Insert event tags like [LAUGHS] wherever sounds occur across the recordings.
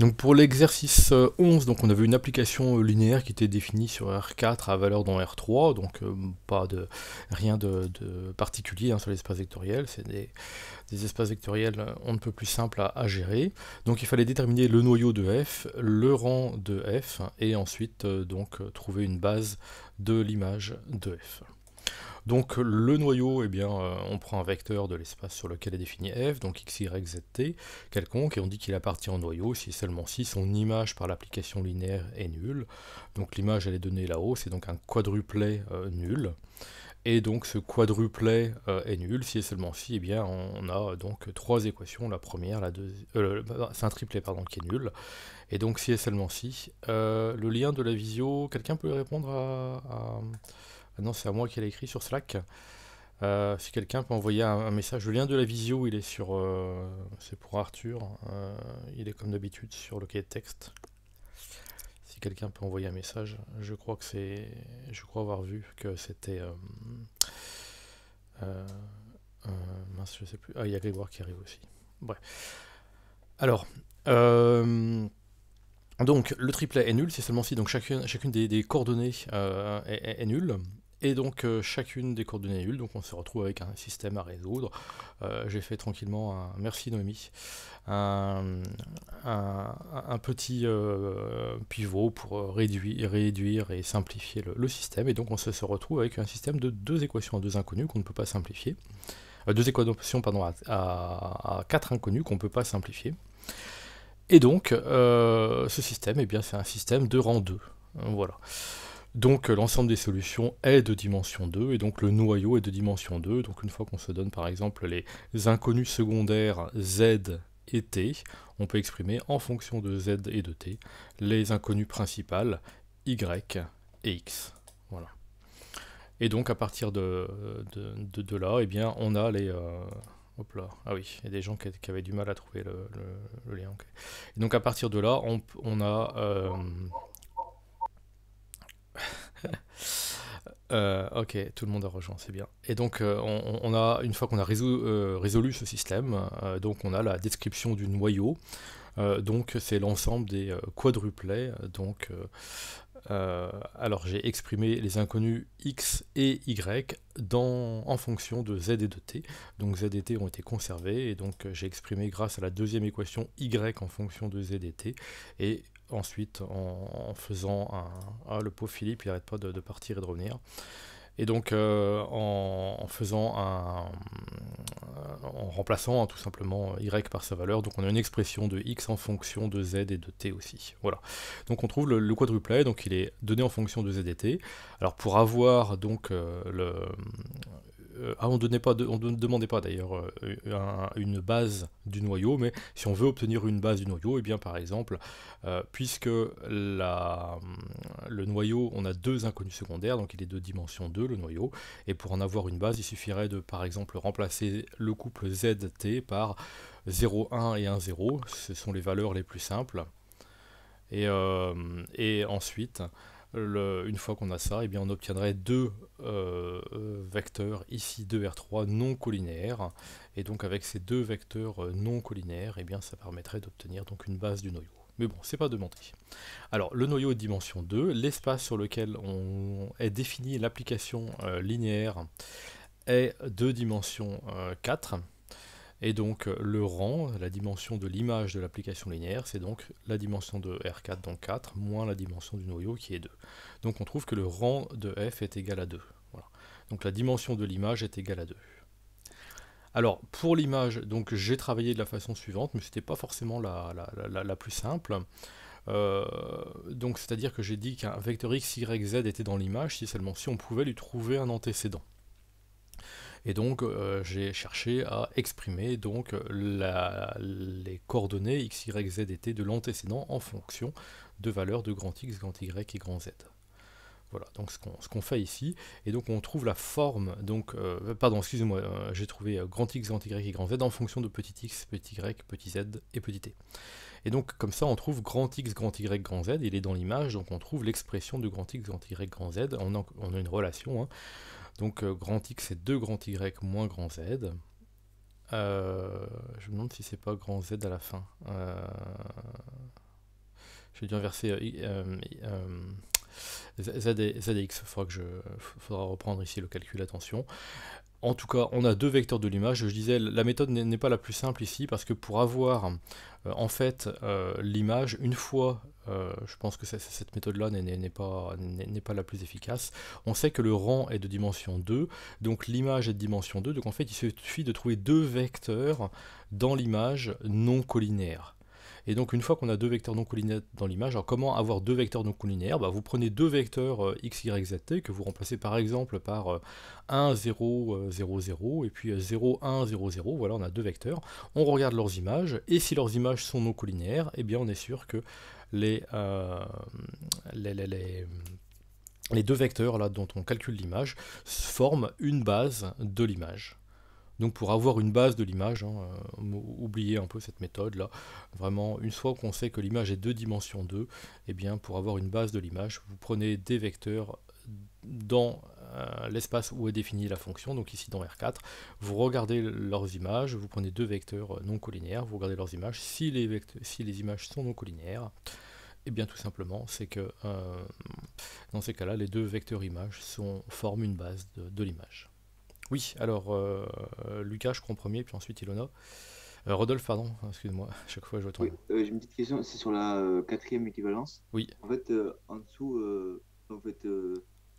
Donc pour l'exercice 11, euh, on avait une application euh, linéaire qui était définie sur R4 à valeur dans R3, donc euh, pas rien de, particulier hein, sur l'espace vectoriel, c'est des, espaces vectoriels on ne peut plus simple à, à, gérer. Donc il fallait déterminer le noyau de F, le rang de F, et ensuite donc trouver une base de l'image de F. Donc le noyau, eh bien, euh, on prend un vecteur de l'espace sur lequel est défini f, donc x, y, z, t, quelconque, et on dit qu'il appartient au noyau si et seulement si son image par l'application linéaire est nulle. Donc l'image, elle est donnée là-haut, c'est donc un quadruplet euh, nul. Et donc ce quadruplet euh, est nul, si et seulement si, eh bien on a donc trois équations, la première, la deuxième, bah, c'est un triplet pardon qui est nul, et donc si et seulement si. le lien de la visio, quelqu'un peut répondre à ah non, c'est à moi qu'elle a écrit sur Slack. Euh, si quelqu'un peut envoyer un, message, le lien de la visio, il est sur, euh, c'est pour Arthur. Euh, il est comme d'habitude sur le cahier de texte. Si quelqu'un peut envoyer un message, je crois que c'est, je crois avoir vu que c'était, mince, je sais plus. Ah, il y a Grégoire qui arrive aussi. Bref. Alors. donc le triplet est nul, c'est seulement si donc chacune, chacune des, coordonnées est nulle. Et donc euh, chacune des coordonnées nulles, donc on se retrouve avec un système à résoudre. Euh, j'ai fait tranquillement un merci Noémie, un, petit euh, pivot pour réduire, et simplifier le, système. Et donc on se, retrouve avec un système de deux équations à deux inconnues qu'on ne peut pas simplifier. deux équations pardon, à, quatre inconnues qu'on ne peut pas simplifier. Et donc ce système, eh c'est un système de rang 2. Voilà. Donc euh, l'ensemble des solutions est de dimension 2 et donc le noyau est de dimension 2. Donc une fois qu'on se donne par exemple les inconnus secondaires z et t, on peut exprimer en fonction de z et de t les inconnus principales y et x. Voilà. Et donc à partir de, de, là, eh bien, on a les... Euh, hop là, ah oui, il y a des gens qui, avaient du mal à trouver le, lien. Et donc à partir de là, on, a... Euh, [LAUGHS] Euh, ok, tout le monde a rejoint, c'est bien. Et donc, euh, on, a, une fois qu'on a résolu, euh, ce système, donc on a la description du noyau. donc, c'est l'ensemble des quadruplets. Donc, alors j'ai exprimé les inconnus x et y en fonction de z et de t. Donc, z et t ont été conservés, et donc j'ai exprimé grâce à la deuxième équation y en fonction de z et t ensuite en, faisant un... Ah, le pauvre Philippe, il n'arrête pas de, partir et de revenir. Et donc euh, en, faisant un, euh, en remplaçant hein, tout simplement euh, y par sa valeur, donc on a une expression de x en fonction de z et de t aussi. Voilà. Donc on trouve le, quadruplet, donc il est donné en fonction de z et t. Alors pour avoir donc le, euh, ah, on ne demandait pas d'ailleurs euh, une base du noyau, mais si on veut obtenir une base du noyau, et eh bien par exemple, euh, puisque le noyau, on a deux inconnus secondaires, donc il est de dimension 2, le noyau, et pour en avoir une base, il suffirait de par exemple remplacer le couple ZT par 0, 1 et 1, 0, ce sont les valeurs les plus simples. et ensuite, une fois qu'on a ça, eh bien on obtiendrait deux euh, vecteurs, ici 2 R3 non collinéaires. Et donc avec ces deux vecteurs euh, non collinaires, eh bien ça permettrait d'obtenir donc une base du noyau. Mais bon, c'est pas demandé. Alors, le noyau de dimension 2, l'espace sur lequel on est défini l'application euh, linéaire est de dimension 4. Et donc euh, le rang, la dimension de l'image de l'application linéaire, c'est donc la dimension de R4 dans 4 moins la dimension du noyau qui est 2. Donc on trouve que le rang de F est égal à 2. Donc la dimension de l'image est égale à 2. Alors pour l'image, donc j'ai travaillé de la façon suivante, mais ce n'était pas forcément la, plus simple. Euh, donc c'est-à-dire que j'ai dit qu'un vecteur x, y, z était dans l'image si seulement si on pouvait lui trouver un antécédent. Et donc euh, j'ai cherché à exprimer donc les coordonnées x, y, z et t de l'antécédent en fonction de valeurs de grand X, grand Y et grand Z. Voilà, donc ce qu'on fait ici, et donc on trouve la forme, donc, euh, pardon, excusez-moi, euh, j'ai trouvé grand X, grand Y et grand Z en fonction de petit x, petit y, petit z et petit t. Et donc comme ça on trouve grand X, grand Y, grand Z, il est dans l'image, donc on trouve l'expression de grand X, grand Y, grand Z, on a, une relation, hein, donc euh, grand X c'est 2 grand Y moins grand Z. Euh, je me demande si c'est pas grand Z à la fin. Euh, j'ai dû inverser Z, et, X. je, faudra reprendre ici le calcul, attention. En tout cas, on a deux vecteurs de l'image. Je disais, la méthode n'est pas la plus simple ici parce que pour avoir euh, en fait euh, l'image, une fois, euh, je pense que cette méthode-là n'est pas, pas, la plus efficace, on sait que le rang est de dimension 2, donc l'image est de dimension 2, donc en fait il suffit de trouver deux vecteurs dans l'image non collinaire. Et donc une fois qu'on a deux vecteurs non collinéaires dans l'image, alors comment avoir deux vecteurs non collinéaires bah, Vous prenez deux vecteurs euh, x, y, z, t que vous remplacez par exemple par 1, 0, 0, 0 et puis 0, 1, 0, 0. Voilà, on a deux vecteurs. On regarde leurs images et si leurs images sont non collinéaires, eh bien on est sûr que euh, les, deux vecteurs là dont on calcule l'image forment une base de l'image. Donc pour avoir une base de l'image, hein, euh, oubliez un peu cette méthode là. Vraiment, une fois qu'on sait que l'image est de dimension 2, et eh bien pour avoir une base de l'image, vous prenez des vecteurs dans euh, l'espace où est définie la fonction, donc ici dans R4, vous regardez leurs images, vous prenez deux vecteurs non collinéaires, vous regardez leurs images, si les, images sont non collinaires, et eh bien tout simplement, c'est que euh, dans ces cas-là, les deux vecteurs images forment une base de l'image. Oui, alors euh, Lucas, je prends premier, puis ensuite Ilona. Euh, Rodolphe, pardon, excuse-moi, [LAUGHS] à chaque fois je retourne. Oui, euh, j'ai une petite question, c'est sur la euh, quatrième équivalence. Oui. En fait, en dessous, en fait,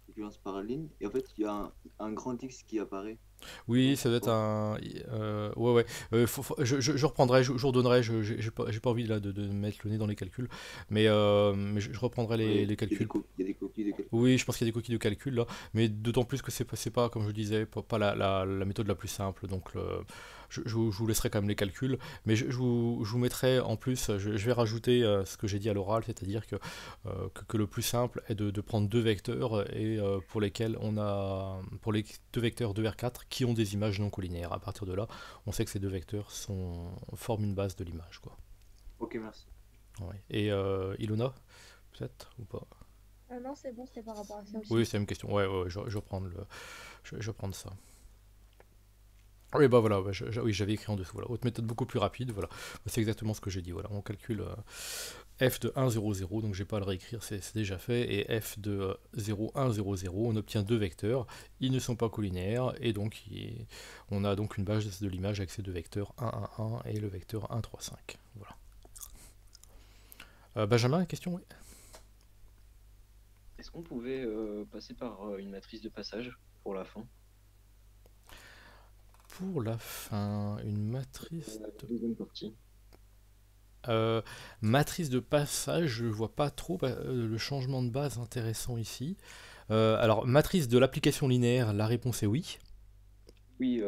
équivalence par ligne, et en fait, il y a un, grand X qui apparaît. Oui, ça doit être un. Euh, ouais, ouais. Euh, je, je, reprendrai, je, je redonnerai. J'ai pas, pas, envie là, de, de, mettre le nez dans les calculs, mais, euh, mais je, reprendrai les, les calculs. Il y a des coquilles de Oui, je pense qu'il y a des coquilles de calculs, là, mais d'autant plus que n'est pas, comme je disais, pas, la, la, la, méthode la plus simple. Donc, je, vous laisserai quand même les calculs, mais je, vous, vous, mettrai en plus, je, vais rajouter ce que j'ai dit à l'oral, c'est-à-dire que, que, le plus simple est de, de prendre deux vecteurs et pour lesquels on a pour les deux vecteurs 2R4 qui ont des images non collinéaires. À partir de là, on sait que ces deux vecteurs sont, forment une base de l'image. Quoi. Ok, merci. Et euh, Ilona, peut-être ou pas ah Non, c'est bon, c'est par rapport à ça aussi. Oui, c'est la même question. Ouais, je, vais prendre le, je, ça. Oui, bah voilà, oui, j'avais écrit en dessous. Autre méthode beaucoup plus rapide, voilà. C'est exactement ce que j'ai dit. Voilà. On calcule euh, f de 1, 0, 0, donc je vais pas le réécrire, c'est déjà fait, et f de 0, 1, 0, 0, on obtient deux vecteurs, ils ne sont pas collinaires, et donc on a donc une base de l'image avec ces deux vecteurs 1, 1, 1 et le vecteur 1, 3, 5. Voilà. Euh, Benjamin, question oui. Est-ce qu'on pouvait euh, passer par euh, une matrice de passage pour la fin Pour la fin, une matrice de... deuxième partie. Euh, matrice de passage, je ne vois pas trop bah, euh, le changement de base intéressant ici. Euh, alors, matrice de l'application linéaire, la réponse est oui. Oui,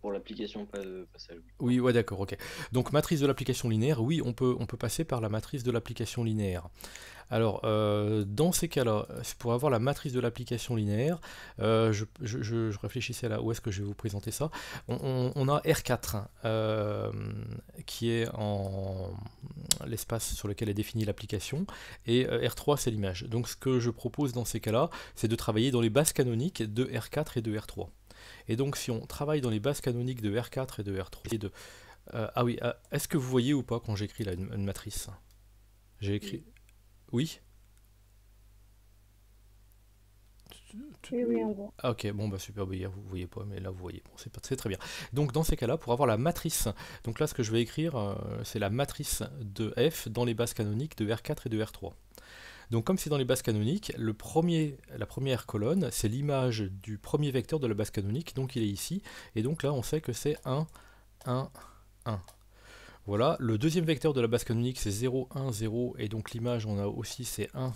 pour l'application de passage. Oui, ouais, d'accord, ok. Donc, matrice de l'application linéaire, oui, on peut, on peut passer par la matrice de l'application linéaire. Alors, euh, dans ces cas-là, pour avoir la matrice de l'application linéaire, euh, je, réfléchissais là où est-ce que je vais vous présenter ça. On, a R4, euh, qui est l'espace sur lequel est définie l'application, et R3, c'est l'image. Donc, ce que je propose dans ces cas-là, c'est de travailler dans les bases canoniques de R4 et de R3. Et donc, si on travaille dans les bases canoniques de R4 et de R3, et de, ah oui, est-ce que vous voyez ou pas quand j'écris là une, matrice J'ai écrit... Oui ah, ok, bon, bah super, vous bah, ne vous voyez pas, mais là vous voyez. Bon, c'est pas très très bien. Donc dans ces cas-là, pour avoir la matrice, donc là ce que je vais écrire, euh, c'est la matrice de F dans les bases canoniques de R4 et de R3. Donc comme c'est dans les bases canoniques, le premier, la première colonne, c'est l'image du premier vecteur de la base canonique, donc il est ici, et donc là on sait que c'est 1, 1, 1. Voilà, le deuxième vecteur de la base canonique c'est 0, 1, 0, et donc l'image on a aussi c'est 1,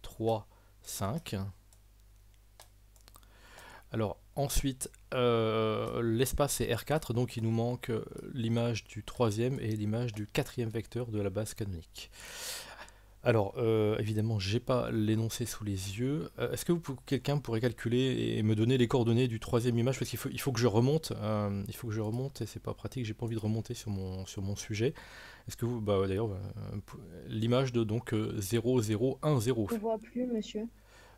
3, 5. Alors ensuite, euh, l'espace c'est R4, donc il nous manque l'image du troisième et l'image du quatrième vecteur de la base canonique. Alors, euh, évidemment, évidemment, n'ai pas l'énoncé sous les yeux. Euh, est-ce que quelqu'un pourrait calculer et me donner les coordonnées du troisième image Parce qu'il faut, il faut que je remonte. Euh, il faut que je remonte et c'est pas pratique. J'ai pas envie de remonter sur mon, sur mon sujet. Est-ce que vous, bah, d'ailleurs, l'image de donc 0010. On voit plus, monsieur.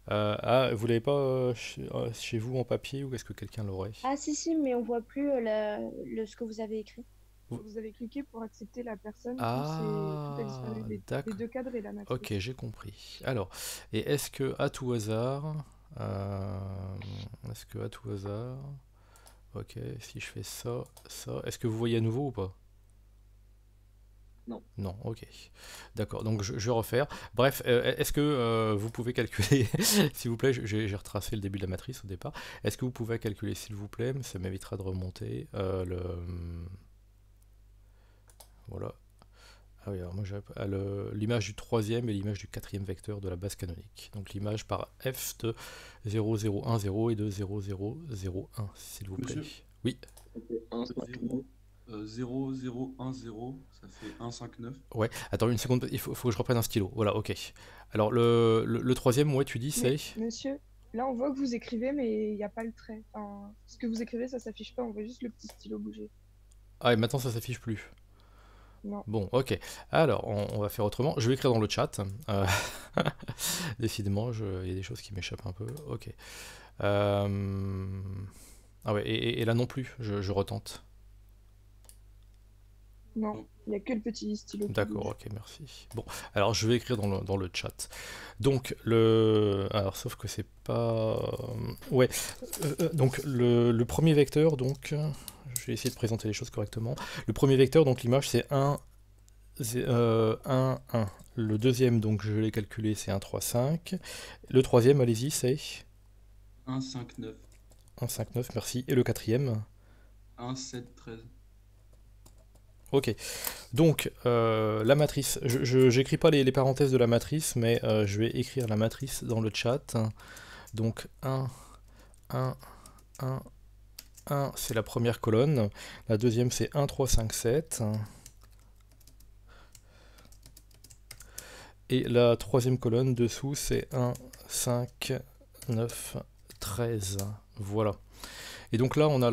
ah, vous l'avez pas chez, vous en papier ou est-ce que quelqu'un l'aurait Ah si si, mais on ne voit plus le, ce que vous avez écrit. Vous avez cliqué pour accepter la personne. Ah, d'accord. Les deux cadres et la matrice. Ok, j'ai compris. Alors, et est-ce que à tout hasard, euh, est-ce que à tout hasard, ok, si je fais ça, ça, est-ce que vous voyez à nouveau ou pas non. Non, ok. D'accord, donc je, refaire. Bref, euh, est-ce que euh, vous pouvez calculer, [LAUGHS] s'il vous plaît, j'ai retracé le début de la matrice au départ, est-ce que vous pouvez calculer, s'il vous plaît, ça m'évitera de remonter, le... Voilà. Ah oui, alors moi j'ai ah, l'image du troisième et l'image du quatrième vecteur de la base canonique. Donc l'image par f de 0010 et de 0001, s'il vous plaît. oui. 0010, euh, ça fait 159. Ouais, attends une seconde, il faut, que je reprenne un stylo. Voilà, ok. Alors le, le, troisième, ouais, tu dis c'est. Monsieur, là on voit que vous écrivez, mais il n'y a pas le trait. ce que vous écrivez, ça s'affiche pas, on voit juste le petit stylo bouger. Ah, et maintenant ça s'affiche plus. Bon, ok. Alors, on, va faire autrement. Je vais écrire dans le chat. Euh, [LAUGHS] décidément, il y a des choses qui m'échappent un peu. Ok. Euh, ah et, là non plus, je retente. Non, mm. il n'y a que le petit stylo. D'accord, ok, merci. Bon, alors je vais écrire dans le, chat. Donc, le. Alors, sauf que c'est pas. Euh, ouais. Euh, euh, donc, le, premier vecteur, donc. Je vais essayer de présenter les choses correctement. Le premier vecteur, donc l'image, c'est 1, 1, 1. Le deuxième, donc je l'ai calculé, c'est 1, 3, 5. Le troisième, allez-y, c'est 1, 5, 9. 1, 5, 9, merci. Et le quatrième 1, 7, 13. Ok, donc euh, la matrice, je n'écris pas les, parenthèses de la matrice, mais euh, je vais écrire la matrice dans le chat. Donc 1, 1, 1, 1, c'est la première colonne, la deuxième c'est 1, 3, 5, 7, et la troisième colonne dessous c'est 1, 5, 9, 13, voilà. Et donc là, on a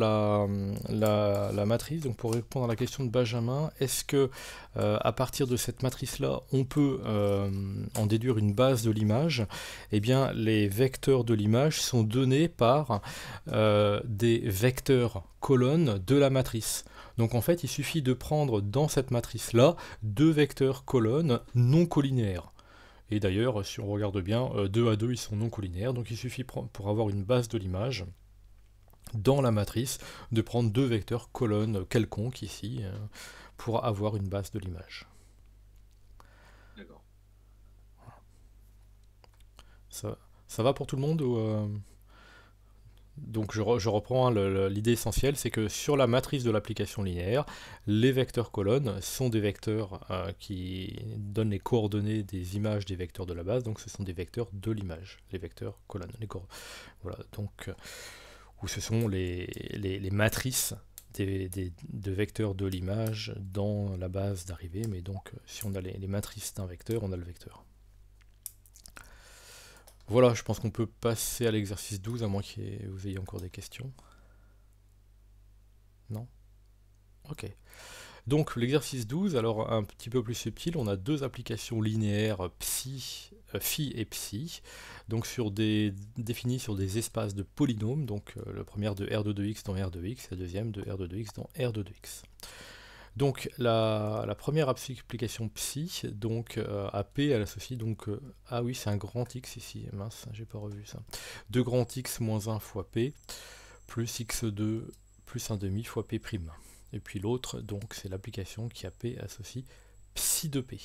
la, matrice. Donc pour répondre à la question de Benjamin, est-ce que euh, à partir de cette matrice-là, on peut euh, en déduire une base de l'image Eh bien, les vecteurs de l'image sont donnés par euh, des vecteurs colonnes de la matrice. Donc en fait, il suffit de prendre dans cette matrice-là deux vecteurs colonnes non collinaires Et d'ailleurs, si on regarde bien, 2 à 2, ils sont non collinaires, donc il suffit pour avoir une base de l'image dans la matrice, de prendre deux vecteurs colonnes quelconques ici, euh, pour avoir une base de l'image. D'accord. Ça, va pour tout le monde euh, Donc je, reprends hein, l'idée essentielle, c'est que sur la matrice de l'application linéaire, les vecteurs colonnes sont des vecteurs euh, qui donnent les coordonnées des images des vecteurs de la base, donc ce sont des vecteurs de l'image, les vecteurs colonnes. voilà, donc où ce sont les, matrices de vecteurs de l'image dans la base d'arrivée. Mais donc, euh, si on a les, matrices d'un vecteur, on a le vecteur. Voilà, je pense qu'on peut passer à l'exercice 12, à moins que vous ayez encore des questions. Non Ok. Donc l'exercice 12, alors un petit peu plus subtil, on a deux applications linéaires psi euh, phi et psi, donc sur des, définis sur des espaces de polynômes, donc euh, la première de R de 2x dans R 2 x, la deuxième de R de 2x dans R 22 2x. Donc la, première application psi, donc euh, à P, elle associe donc... Euh, ah oui, c'est un grand X ici, mince, j'ai pas revu ça. 2 grand X moins 1 fois P, plus X2 plus 1 demi fois P'. Et puis l'autre, donc c'est l'application qui à P associe psi de P.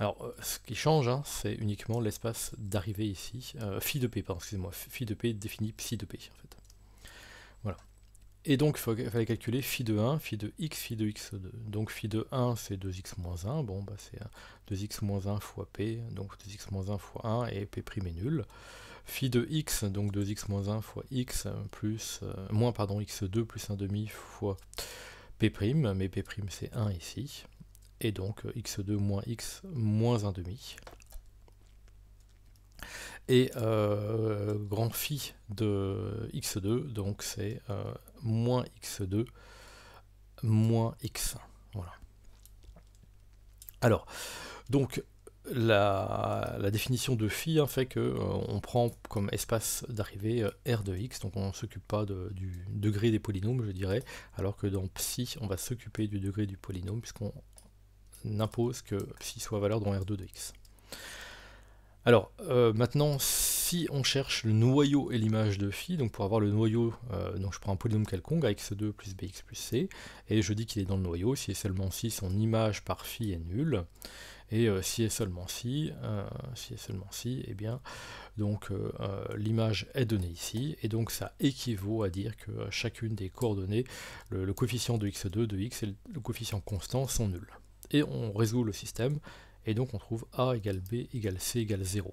Alors, euh, ce qui change, hein, c'est uniquement l'espace d'arrivée ici. Euh, phi de p, pardon, excusez-moi. Phi de p défini psi de p, en fait. Voilà. Et donc, il fallait calculer phi de 1, phi de x, phi de x2. Donc, phi de 1, c'est 2x-1. moins Bon, bah, c'est 2x-1 moins fois p, donc 2x-1 moins fois 1, et p' est nul. Phi de x, donc 2x-1 moins fois x, euh, plus, moins, pardon, x2 plus demi fois p', mais p' c'est 1 ici et donc euh, x2 moins x moins demi Et euh, grand phi de x2, donc c'est euh, moins x2 moins x1. Voilà. Alors, donc la, la définition de phi hein, fait que on prend comme espace d'arrivée r de x, donc on ne s'occupe pas du degré des polynômes, je dirais, alors que dans psi, on va s'occuper du degré du polynôme, puisqu'on n'impose que psi soit valeur dans R2 de x. Alors euh, maintenant, si on cherche le noyau et l'image de phi, donc pour avoir le noyau, euh, je prends un polynôme quelconque, ax2 plus bx plus c, et je dis qu'il est dans le noyau, si et seulement si son image par phi est nulle, et euh, si et seulement si, si et seulement si, et eh bien donc l'image est donnée ici, et donc ça équivaut à dire que chacune des coordonnées, le, le coefficient de x2 de x et le coefficient constant sont nuls et on résout le système, et donc on trouve a égale b égale c égale 0.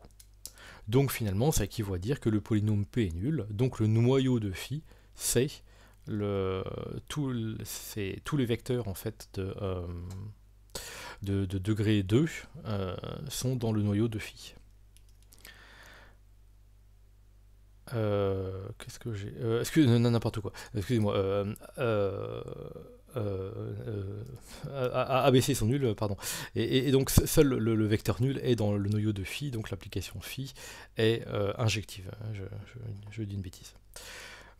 Donc finalement, ça équivaut à dire que le polynôme p est nul, donc le noyau de phi, c'est le, tout, tous les vecteurs en fait de, euh, de, degré 2 euh, sont dans le noyau de phi. Euh, qu'est-ce que j'ai Excusez, n'importe quoi. Excusez-moi. ABC son nul pardon. Et, donc seul le, vecteur nul est dans le noyau de phi, donc l'application phi est euh, injective. Hein, je, dis une bêtise.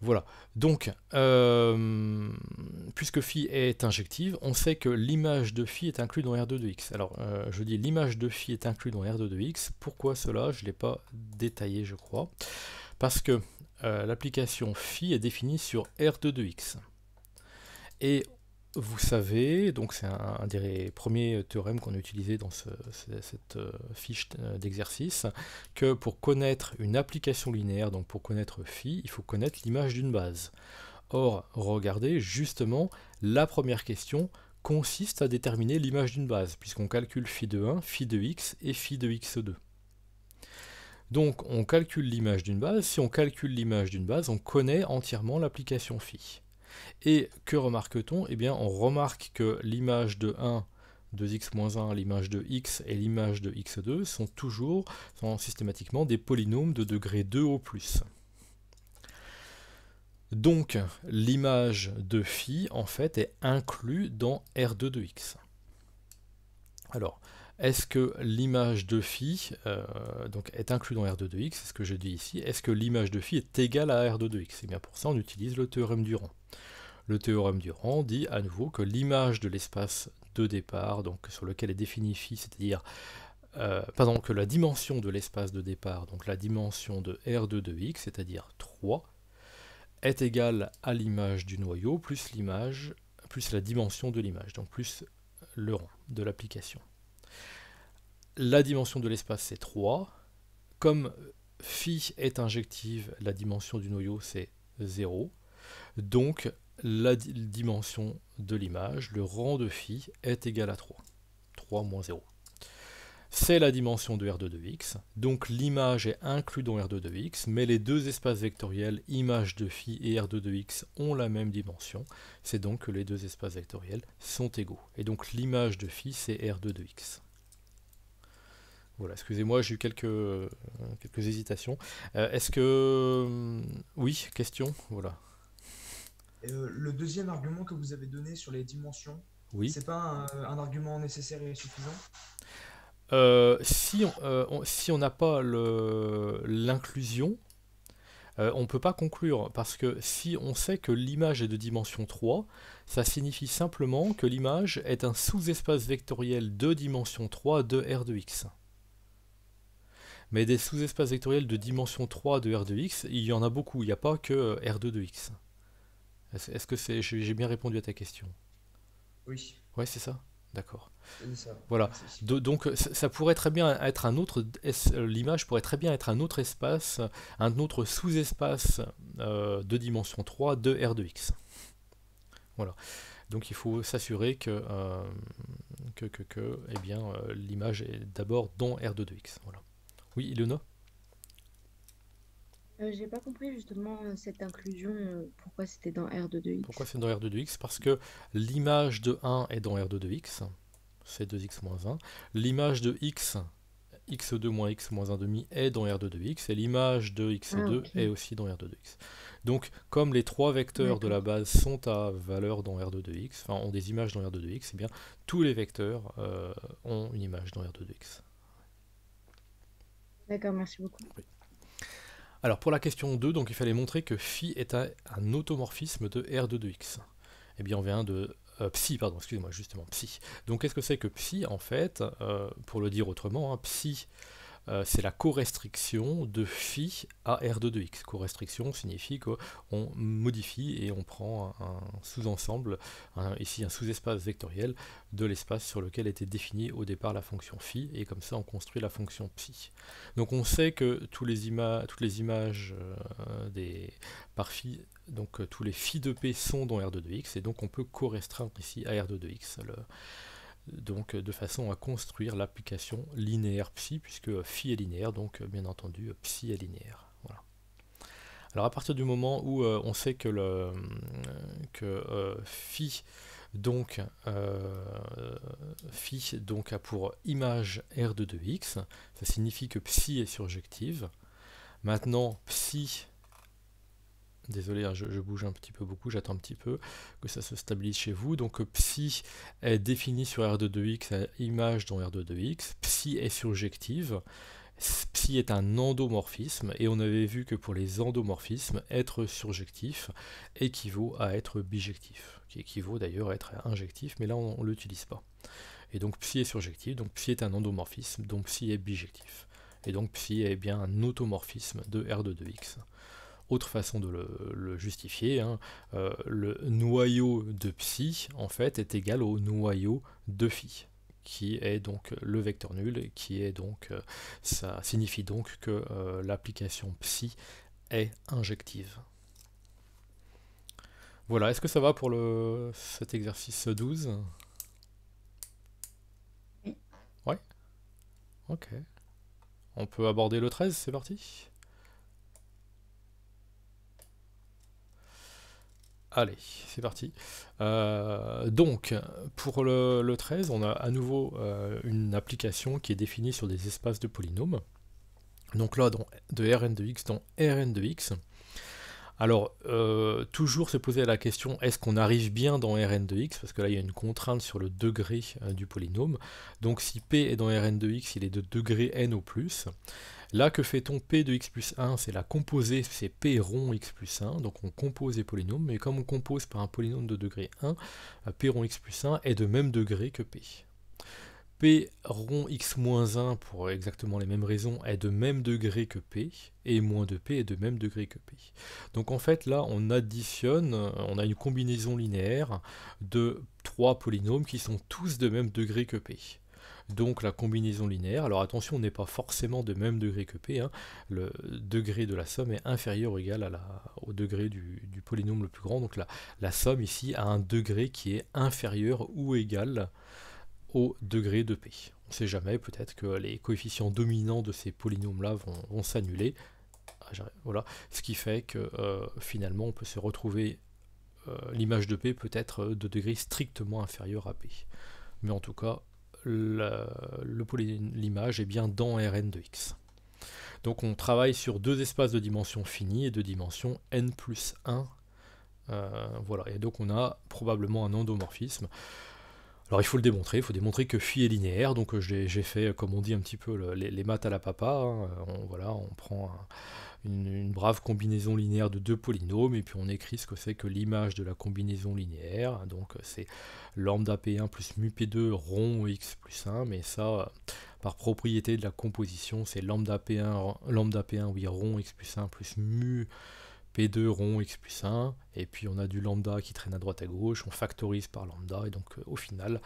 Voilà. Donc, euh, puisque phi est injective, on sait que l'image de phi est inclue dans R2 de x. Alors, euh, je dis l'image de phi est inclue dans R2 de x. Pourquoi cela Je ne l'ai pas détaillé, je crois. Parce que l'application phi est définie sur R2 de x. Et vous savez, donc c'est un, des premiers théorèmes qu'on a utilisé dans cette euh, fiche euh, d'exercice, que pour connaître une application linéaire, donc pour connaître phi, il faut connaître l'image d'une base. Or, regardez, justement, la première question consiste à déterminer l'image d'une base, puisqu'on calcule phi de 1, phi de x et phi de x2. Donc on calcule l'image d'une base, si on calcule l'image d'une base, on connaît entièrement l'application phi. Et que remarque-t-on Eh bien, on remarque que l'image de 1 2 x-1, l'image de x et l'image de x2 sont toujours, sont systématiquement des polynômes de degré 2 au plus. Donc l'image de phi en fait est inclue dans R2 de x. Alors, est-ce que l'image de phi euh, donc est inclue dans R2 de x, c'est ce que je dis ici, est-ce que l'image de phi est égale à R2 de x Et eh bien pour ça on utilise le théorème du rang le théorème du rang dit à nouveau que l'image de l'espace de départ, donc sur lequel est défini phi, c'est-à-dire euh, pardon, que la dimension de l'espace de départ, donc la dimension de R2 de x, c'est-à-dire 3, est égale à l'image du noyau plus l'image plus la dimension de l'image, donc plus le rang de l'application. La dimension de l'espace c'est 3. Comme phi est injective, la dimension du noyau c'est 0. Donc la dimension de l'image, le rang de phi, est égal à 3. 3 moins 0. C'est la dimension de R2 de x, donc l'image est inclue dans R2 de x, mais les deux espaces vectoriels, image de phi et R2 de x, ont la même dimension. C'est donc que les deux espaces vectoriels sont égaux. Et donc l'image de phi, c'est R2 de x. Voilà, excusez-moi, j'ai eu quelques, euh, quelques hésitations. Euh, est-ce que... Euh, oui, question Voilà. Euh, le deuxième argument que vous avez donné sur les dimensions, oui. c'est pas un, euh, argument nécessaire et suffisant euh, si on n'a pas l'inclusion, on peut pas conclure, parce que si on sait que l'image est de dimension 3, ça signifie simplement que l'image est un sous-espace vectoriel de dimension 3 de R 2 X. Mais des sous-espaces vectoriels de dimension 3 de R 2 X, il y en a beaucoup, il n'y a pas que R2 de X. Est-ce que c'est, j'ai bien répondu à ta question Oui. Ouais, c'est ça. D'accord. Voilà. donc ça pourrait très bien être un autre l'image pourrait très bien être un autre espace, un autre sous-espace euh, de dimension 3 de R2X. Voilà. Donc il faut s'assurer que, euh, que, que, eh bien euh, l'image est d'abord dans R2 de X. Voilà. Oui, Ilona euh, J'ai pas compris justement euh, cette inclusion, euh, pourquoi c'était dans r 2 x Pourquoi c'est dans r 2 x Parce que l'image de 1 est dans r 2 x c'est 2x-1. L'image de x, x2 moins x moins demi, est dans r 2 x et l'image de x2 ah, est aussi dans r 2 x Donc comme les trois vecteurs de la base sont à valeur dans r 2 x enfin ont des images dans r 2 x eh bien tous les vecteurs euh, ont une image dans r 2 x D'accord, merci beaucoup. Alors pour la question 2, donc il fallait montrer que phi est un, automorphisme de R2 de x. Eh bien on vient de euh, psi, pardon, excusez-moi, justement, psi. Donc qu'est-ce que c'est que psi En fait, euh, pour le dire autrement, hein, psi euh, c'est la co-restriction de phi à R2 de x. Co-restriction signifie qu'on modifie et on prend un, sous-ensemble, ici un sous-espace vectoriel de l'espace sur lequel était définie au départ la fonction phi, et comme ça on construit la fonction psi. Donc on sait que toutes les images euh, des, par phi donc euh, tous les phi de p sont dans R2 de x, et donc on peut co-restreindre ici à R2 de x le, donc euh, de façon à construire l'application linéaire psi, puisque phi est linéaire, donc euh, bien entendu psi est linéaire. Alors à partir du moment où euh, on sait que, le, que phi, donc, donc a pour image R de 2x, ça signifie que psi est surjective. Maintenant, psi désolé, hein, je, bouge un petit peu beaucoup, j'attends un petit peu que ça se stabilise chez vous. Donc euh, psi est défini sur R2-2x euh, image dans R2-2x, psi est surjective, psi est un endomorphisme, et on avait vu que pour les endomorphismes, être surjectif équivaut à être bijectif, qui équivaut d'ailleurs à être injectif, mais là on ne l'utilise pas. Et donc psi est surjectif, donc psi est un endomorphisme, donc psi est bijectif. Et donc psi est bien un automorphisme de R2-2x. Autre façon de le, justifier, hein. euh, le noyau de psi en fait est égal au noyau de phi qui est donc le vecteur nul, qui est donc, euh, ça signifie donc que euh, l'application psi est injective. Voilà, est-ce que ça va pour le, cet exercice 12 Oui Ok. On peut aborder le 13, c'est parti Allez, c'est parti. Euh, donc, pour le, 13, on a à nouveau euh, une application qui est définie sur des espaces de polynômes. Donc là, de Rn de x dans Rn de x. Alors, euh, toujours se poser la question, est-ce qu'on arrive bien dans Rn de x Parce que là, il y a une contrainte sur le degré du polynôme. Donc, si P est dans Rn de x, il est de degré n au plus. Là, que fait-on P de x plus 1 C'est la composée, c'est P rond x plus 1, donc on compose les polynômes, mais comme on compose par un polynôme de degré 1, euh, P rond x plus 1 est de même degré que P. P rond x moins 1, pour exactement les mêmes raisons, est de même degré que P, et moins de P est de même degré que P. Donc en fait, là, on additionne, euh, on a une combinaison linéaire de trois polynômes qui sont tous de même degré que P donc la combinaison linéaire. Alors attention, on n'est pas forcément de même degré que P, hein. le degré de la somme est inférieur ou égal à la, au degré du, polynôme le plus grand, donc la, la somme ici a un degré qui est inférieur ou égal au degré de P. On ne sait jamais, peut-être que les coefficients dominants de ces polynômes-là vont, s'annuler, ah, voilà, ce qui fait que euh, finalement on peut se retrouver euh, l'image de P peut être de degré strictement inférieur à P. Mais en tout cas, l'image est bien dans Rn de x. Donc on travaille sur deux espaces de dimension finie et de dimension n plus 1. Euh, voilà, et donc on a probablement un endomorphisme. Alors il faut le démontrer, il faut démontrer que phi est linéaire, donc euh, j'ai fait, euh, comme on dit un petit peu, les, maths à la papa, hein. on, voilà, on prend une, brave combinaison linéaire de deux polynômes, et puis on écrit ce que c'est que l'image de la combinaison linéaire, donc euh, c'est lambda p1 plus mu p2 rond x plus 1, mais ça, par propriété de la composition, c'est lambda p1, lambda p1, oui, rond x plus 1 plus mu P2 rond x plus 1, et puis on a du lambda qui traîne à droite à gauche, on factorise par lambda, et donc euh, au final,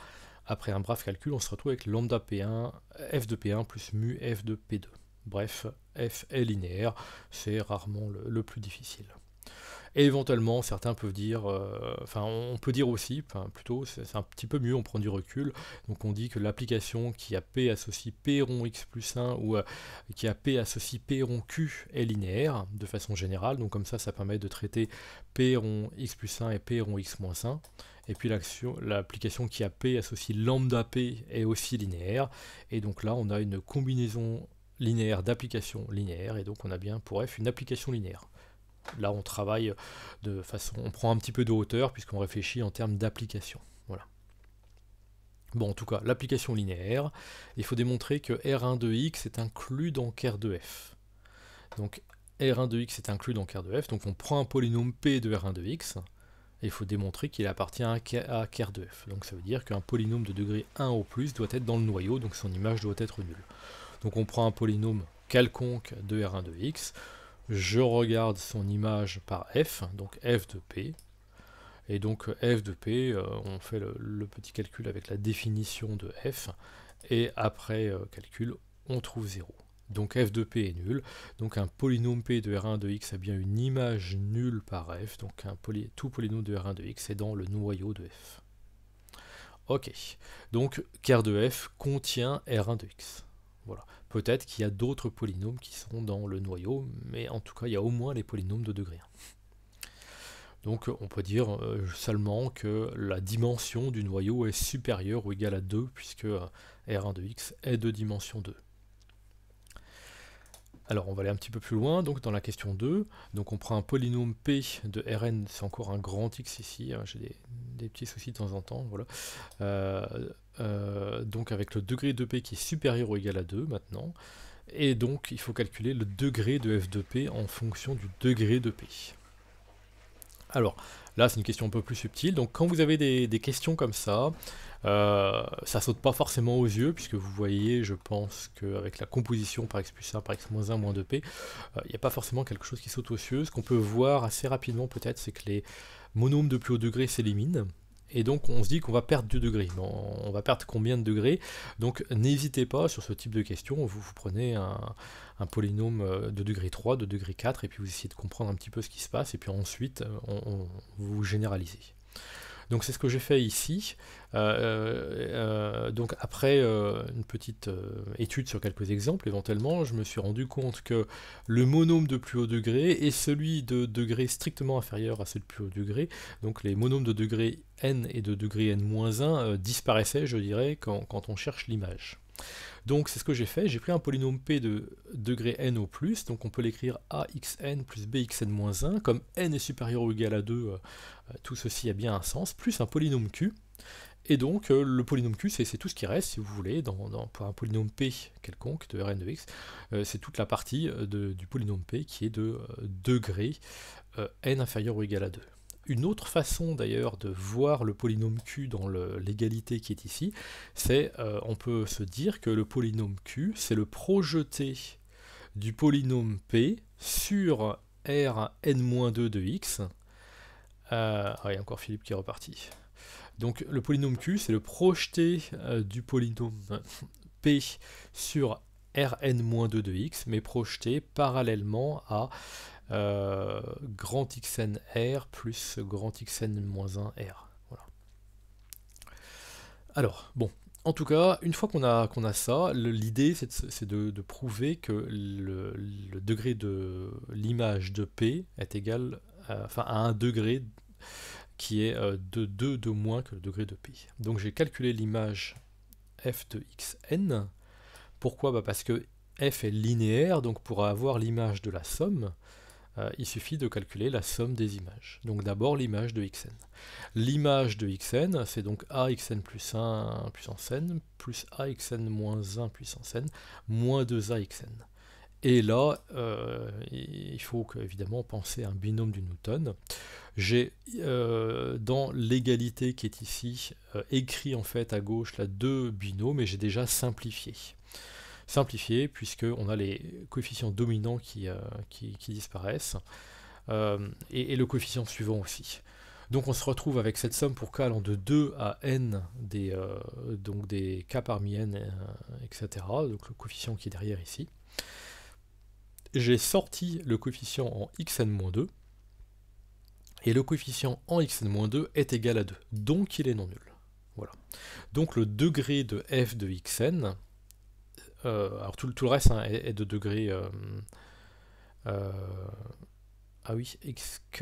après un brave calcul, on se retrouve avec lambda P1, f de P1 plus mu f de P2. Bref, f est linéaire, c'est rarement le plus difficile. Et éventuellement, certains peuvent dire, euh, enfin, on peut dire aussi, plutôt, c'est un petit peu mieux, on prend du recul. Donc, on dit que l'application qui a P associe P rond X plus 1 ou euh, qui a P associe P rond Q est linéaire de façon générale. Donc, comme ça, ça permet de traiter P rond X plus 1 et P rond X moins 1. Et puis l'application qui a P associe lambda P est aussi linéaire. Et donc là, on a une combinaison linéaire d'applications linéaires. Et donc on a bien pour F une application linéaire. Là, on travaille de façon, on prend un petit peu de hauteur puisqu'on réfléchit en termes d'application. Voilà. Bon, en tout cas, l'application linéaire, il faut démontrer que R1 de x est inclus dans R de f. Donc R1 de x est inclus dans R de f, donc on prend un polynôme P de R1 de x, il faut démontrer qu'il appartient à R de f. Donc ça veut dire qu'un polynôme de degré 1 au plus doit être dans le noyau, donc son image doit être nulle. Donc on prend un polynôme quelconque de R1 de x, je regarde son image par f, donc f de p, et donc euh, f de p, euh, on fait le, petit calcul avec la définition de f, et après euh, calcul, on trouve 0. Donc f de p est nul, donc un polynôme p de R1 de x a bien une image nulle par f, donc tout polynôme de R1 de x est dans le noyau de f. Ok, donc K de f contient R1 de x. Voilà. Peut-être qu'il y a d'autres polynômes qui sont dans le noyau, mais en tout cas, il y a au moins les polynômes de degré 1. Donc on peut dire euh, seulement que la dimension du noyau est supérieure ou égale à 2, puisque euh, R1 de x est de dimension 2. Alors on va aller un petit peu plus loin, donc dans la question 2, donc on prend un polynôme P de Rn, c'est encore un grand X ici, hein, j'ai des, petits soucis de temps en temps, voilà. Euh, euh, donc avec le degré de P qui est supérieur ou égal à 2 maintenant, et donc il faut calculer le degré de f de P en fonction du degré de P. Alors là c'est une question un peu plus subtile, donc quand vous avez des questions comme ça, euh, ça saute pas forcément aux yeux, puisque vous voyez, je pense qu'avec la composition par x plus 1, par x moins 1, moins 2p, il n'y a pas forcément quelque chose qui saute aux yeux. Ce qu'on peut voir assez rapidement peut-être, c'est que les monômes de plus haut degré s'éliminent, et donc on se dit qu'on va perdre 2 degrés. on va perdre combien de degrés Donc n'hésitez pas sur ce type de question, vous, prenez un, polynôme euh, de degré 3, de degré 4, et puis vous essayez de comprendre un petit peu ce qui se passe, et puis ensuite euh, vous généralisez. Donc c'est ce que j'ai fait ici. Euh, euh, euh, donc après une petite étude sur quelques exemples éventuellement, je me suis rendu compte que le monôme de plus haut degré est celui de degré strictement inférieur à celui de plus haut degré. Donc les monômes de degré n et de degré n-1 disparaissaient, je dirais, quand on cherche l'image. Donc c'est ce que j'ai fait, j'ai pris un polynôme p de degré n au plus, donc on peut l'écrire axn plus bxn moins 1, comme n est supérieur ou égal à 2, euh, euh, tout ceci a bien un sens, plus un polynôme q, et donc euh, le polynôme Q, c'est tout ce qui reste, si vous voulez, dans, pour un polynôme P quelconque de Rn de x, c'est toute la partie du polynôme P qui est de degré n inférieur ou égal à 2. Une autre façon d'ailleurs de voir le polynôme Q dans l'égalité qui est ici, c'est euh, on peut se dire que le polynôme Q, c'est le projeté du polynôme P sur Rn-2 de X. Euh, ah, il y a encore Philippe qui est reparti. Donc le polynôme Q, c'est le projeté euh, du polynôme P sur Rn-2 de X, mais projeté parallèlement à euh, grand xn r plus grand xn moins 1 r. Voilà. Alors, bon, en tout cas, une fois qu'on a, qu'on a ça, l'idée c'est de, prouver que le, degré de l'image de P est égal à, enfin, à un degré qui est euh, de 2 de moins que le degré de P. Donc j'ai calculé l'image f de xn. Pourquoi bah, Parce que f est linéaire, donc pour avoir l'image de la somme, euh, il suffit de calculer la somme des images. Donc d'abord l'image de xn. L'image de xn, c'est donc axn plus 1 puissance n, plus axn moins 1 puissance n, moins 2axn. Et là, euh, il faut évidemment penser à un binôme du Newton. J'ai euh, dans l'égalité qui est ici écrit en fait à gauche là deux binômes et j'ai déjà simplifié simplifié, puisqu'on a les coefficients dominants qui, euh, qui, disparaissent, euh, et, le coefficient suivant aussi. Donc on se retrouve avec cette somme pour k allant de 2 à n, des, euh, donc des k parmi n, etc., donc le coefficient qui est derrière ici. J'ai sorti le coefficient en xn-2, et le coefficient en xn-2 est égal à 2, donc il est non nul. Voilà. Donc le degré de f de xn euh, alors tout, tout, le reste hein, est, de degré. Euh, euh, ah oui, XK.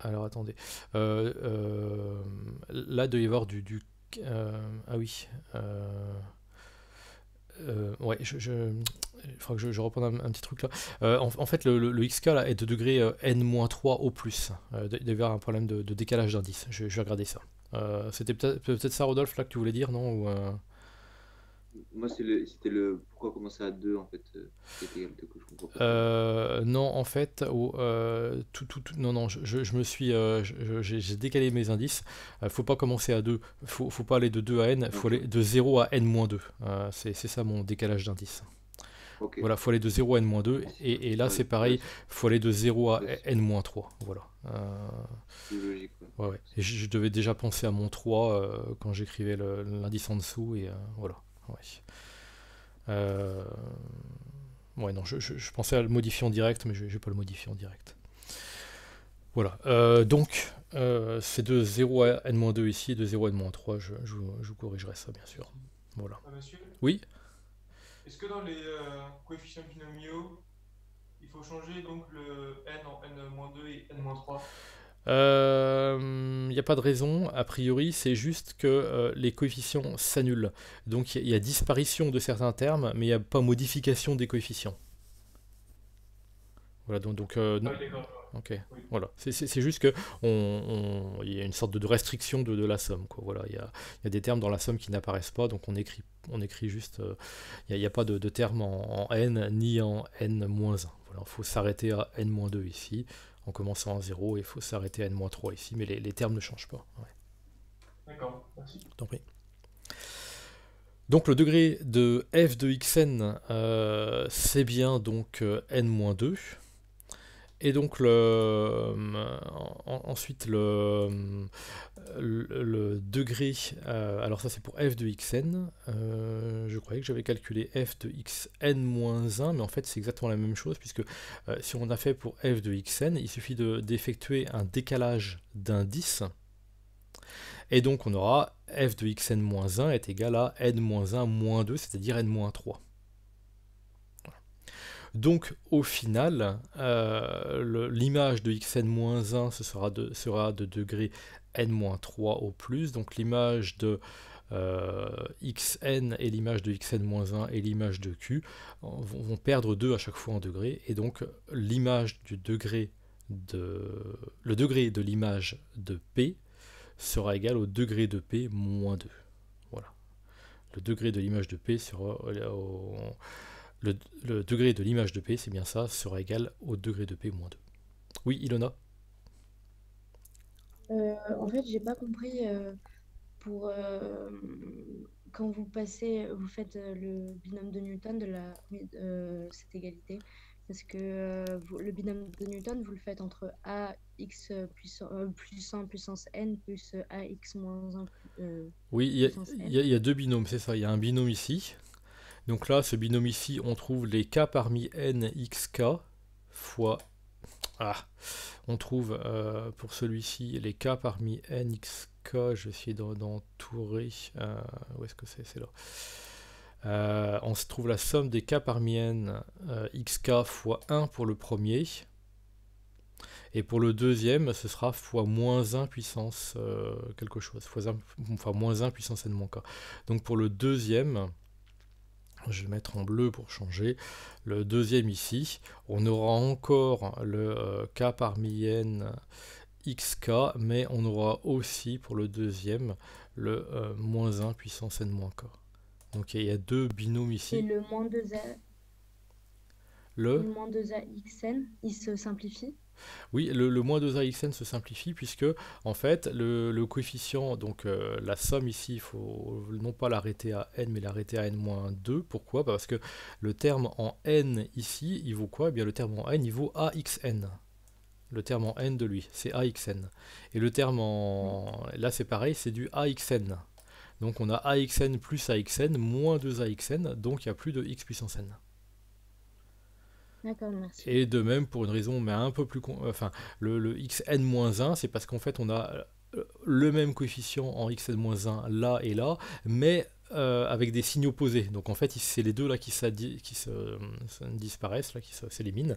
alors attendez. là, il doit y avoir du. du ah oui. ouais, je, je, il que je, reprends un, petit truc là. en, fait, le, XK là est de degré n-3 au plus. il doit y avoir un problème de, décalage d'indice. je vais regarder ça. Euh, c'était peut-être ça, Rodolphe, là que tu voulais dire, non Ou, euh? Moi, c'était le, pourquoi commencer à 2 en fait. Euh, non, en fait, tout, tout, non, non, je, me suis, j'ai décalé mes indices. faut pas commencer à 2 Faut, faut pas aller de 2 à n. Faut aller de 0 à n 2. c'est ça mon décalage d'indices. Okay. Voilà, faut aller de 0 à n-2, et, là c'est pareil, faut aller de 0 à n-3. Voilà. Euh... logique ouais, ouais. Et je, devais déjà penser à mon 3 euh, quand j'écrivais l'indice en dessous, et euh, voilà. Ouais. Euh, non, je, pensais à le modifier en direct, mais je vais pas le modifier en direct. Voilà, donc c'est de 0 à n-2 ici, de 0 à n-3, je, vous corrigerai ça bien sûr. Voilà. Ah, monsieur oui Est-ce que dans les coefficients binomiaux, il faut changer donc le n en n-2 et n-3 il euh, n'y a pas de raison, a priori, c'est juste que euh, les coefficients s'annulent. Donc il y, a disparition de certains termes, mais il n'y a pas modification des coefficients. Voilà, donc... donc euh, ah, Ok, voilà. C'est juste qu'il y a une sorte de, restriction de, la somme. Voilà, il y, a, des termes dans la somme qui n'apparaissent pas, donc on écrit, on écrit juste. il n'y a, pas de, de terme en, n ni en n-1. Voilà, il faut s'arrêter à n-2 ici en commençant à 0 et il faut s'arrêter à N-3 ici, mais les, termes ne changent pas. D'accord, merci. Donc le degré de f de xn, euh, c'est bien donc euh, n-2. Et donc le, euh, ensuite le, le, degré, euh, alors ça c'est pour f de xn, euh, je croyais que j'avais calculé f de xn-1, mais en fait c'est exactement la même chose, puisque euh, si on a fait pour f de xn, il suffit d'effectuer un décalage d'indice, et donc on aura f de xn-1 est égal à n-1 2, c'est-à-dire n-3. Donc au final, l'image de xn-1 sera de, sera de degré n-3 au plus. Donc l'image de euh, xn et l'image de xn-1 et l'image de q euh, vont, perdre 2 à chaque fois en degré Et donc l'image du degré de le degré de l'image de p sera égal au degré de p moins 2. Voilà. Le degré de l'image de p sera euh, le, le degré de l'image de p, c'est bien ça, sera égal au degré de p moins 2. Oui, Ilona euh, en fait, j'ai pas compris euh, pour euh, quand vous passez, vous faites le binôme de Newton de la cette égalité, parce que le binôme de Newton, vous le faites entre ax puissance plus 1 puissance n plus ax moins 1. oui, il y, a deux binômes, c'est ça. Il y a un binôme ici. Donc là, ce binôme ici, on trouve les k parmi n xk fois ah, on trouve euh, pour celui-ci les cas parmi NXK. Je vais essayer d'entourer. Euh, où est-ce que c'est C'est là. Euh, on se trouve la somme des cas parmi n xk fois 1 pour le premier. Et pour le deuxième, ce sera fois moins 1 puissance quelque chose. Fois enfin, moins 1 puissance n moins k. Donc pour le deuxième, je vais le mettre en bleu pour changer. Le deuxième ici, on aura encore le euh, K parmi N xk, mais on aura aussi pour le deuxième le euh, moins 1 puissance n moins k. Donc il y, a deux binômes ici. Et le moins 2 a... Le, moins 2 axn, il se simplifie oui, le, moins 2AXN se simplifie puisque, en fait, le, coefficient, donc euh, la somme ici, il faut non pas l'arrêter à n, mais l'arrêter à n-2. Pourquoi bah, Parce que le terme en n ici, il vaut quoi eh bien, le terme en n, il vaut AXN le terme en n de lui, c'est AXN. Et le terme en... Là c'est pareil, c'est du AXN. Donc on a AXN plus AXN moins 2AXN, donc il n'y a plus de x puissance n. Et de même, pour une raison, mais un peu plus. Enfin, le, le xn-1, c'est parce qu'en fait, on a euh, le même coefficient en xn-1 là et là, mais euh, avec des signes opposés. Donc en fait, c'est les deux là qui, qui se, disparaissent, là, qui s'éliminent.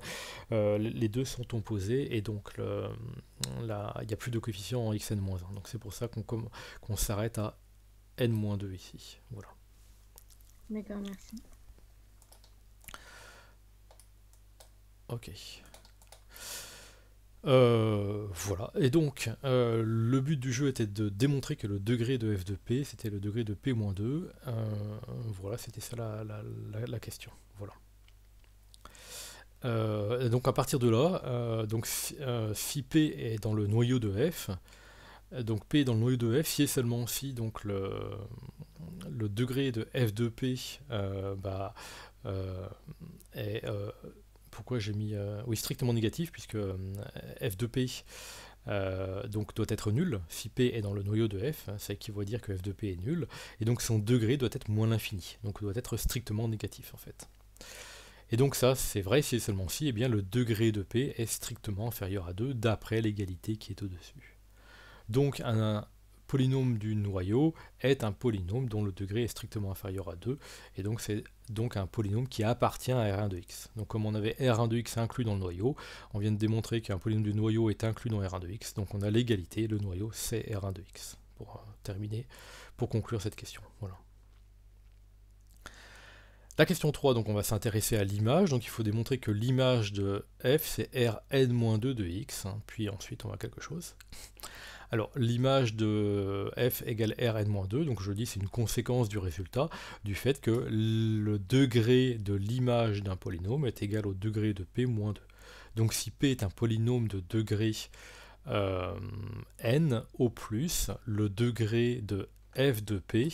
Euh, les deux sont opposés et donc il n'y a plus de coefficient en xn-1. Donc c'est pour ça qu'on qu'on s'arrête à n-2 ici. Voilà. D'accord, merci. Ok. Euh, voilà. Et donc, euh, le but du jeu était de démontrer que le degré de f de p, c'était le degré de p-2. Euh, voilà, c'était ça la, la, question. Voilà. donc à partir de là, donc si, p est dans le noyau de f, donc p est dans le noyau de f, si et seulement si donc le, le degré de f de p bah, est pourquoi j'ai mis. Euh, oui, strictement négatif, puisque euh, F2P. Euh, donc doit être nul, si P est dans le noyau de F, hein, c'est ça équivaut à dire que F 2 P est nul, et donc son degré doit être moins l'infini, donc doit être strictement négatif en fait. Et donc ça, c'est vrai, si et seulement si, et eh bien le degré de P est strictement inférieur à 2 d'après l'égalité qui est au-dessus. Donc un, polynôme du noyau est un polynôme dont le degré est strictement inférieur à 2, et donc c'est donc un polynôme qui appartient à R1 de x. Donc comme on avait R1 de x inclus dans le noyau, on vient de démontrer qu'un polynôme du noyau est inclus dans R1 de x, donc on a l'égalité, le noyau c'est R1 de x, pour euh, terminer, pour conclure cette question. Voilà. La question 3, donc on va s'intéresser à l'image, donc il faut démontrer que l'image de f c'est Rn-2 de x, hein. puis ensuite on va quelque chose. Alors l'image de f égale rn-2, donc je dis c'est une conséquence du résultat du fait que le degré de l'image d'un polynôme est égal au degré de p-2. Donc si p est un polynôme de degré euh, n au plus, le degré de f de p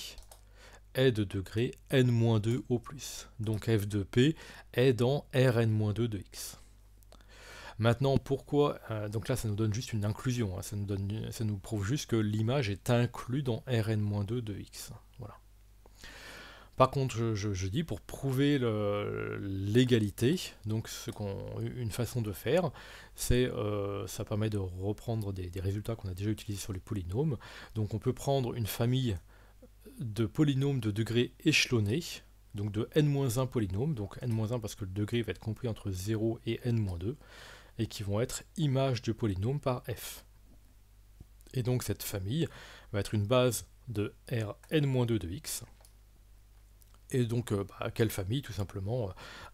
est de degré n-2 au plus. Donc f de p est dans rn-2 de x. Maintenant, pourquoi euh, Donc là, ça nous donne juste une inclusion. Hein. ça, nous ça nous prouve juste que l'image est inclue dans Rn-2 de X. Voilà. Par contre, je, dis pour prouver l'égalité, donc une façon de faire, c'est euh, ça permet de reprendre des, résultats qu'on a déjà utilisés sur les polynômes. Donc on peut prendre une famille de polynômes de degré échelonné, donc de n-1 polynômes, donc n-1 parce que le degré va être compris entre 0 et n-2 et qui vont être images du polynôme par f. Et donc cette famille va être une base de Rn-2 de x. Et donc, euh, bah, quelle famille Tout simplement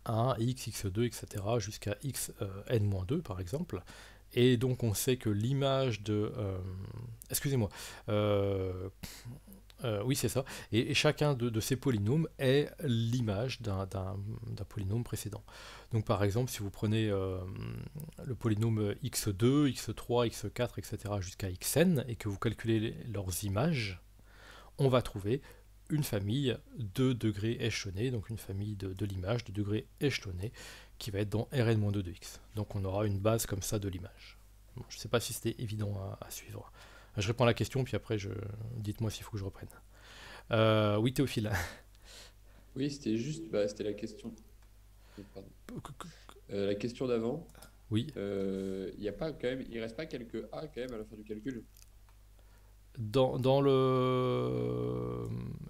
1, euh, x, x2, etc. jusqu'à xn-2 euh, par exemple. Et donc on sait que l'image de... excusez-moi euh, oui, c'est ça. Et, chacun de, ces polynômes est l'image d'un polynôme précédent. Donc par exemple, si vous prenez euh, le polynôme x2, x3, x4, etc. jusqu'à xn, et que vous calculez leurs images, on va trouver une famille de degrés échelonnés, donc une famille de, l'image de degrés échelonnés, qui va être dans Rn-2 de x. Donc on aura une base comme ça de l'image. je ne sais pas si c'était évident à suivre. Bah, je réponds à la question, puis après, je... dites-moi s'il faut que je reprenne. Euh, oui, Théophile. [LAUGHS] Oui, c'était juste, bah, c'était la question. Euh, euh, la question d'avant. Oui. Il y a pas quand même, il reste pas quelques A quand même à la fin du calcul. Dans, dans le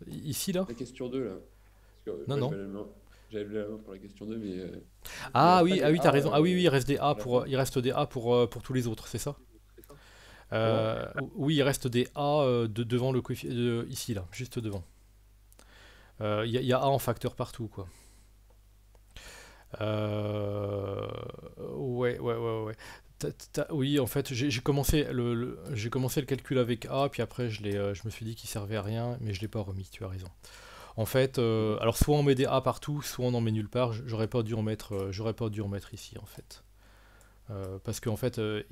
ici là. La question 2 là. non non. J'avais la main pour la question 2 mais. Ah, ah oui ah oui t'as raison ah oui oui il reste des A pour il reste des A pour pour tous les autres c'est ça. Euh, oui, il reste des A euh, de, devant le de, ici, là, juste devant. Euh, il y, a A en facteur partout, quoi. Euh, ouais, ouais, ouais, ouais. oui, en fait, j'ai commencé le, commencé le calcul avec A, puis après je, je me suis dit qu'il servait à rien, mais je l'ai pas remis. Tu as raison. En fait, alors soit on met des A partout, soit on en met nulle part. J'aurais pas dû en j'aurais pas dû en mettre ici, en fait. Euh, parce qu'en fait, euh,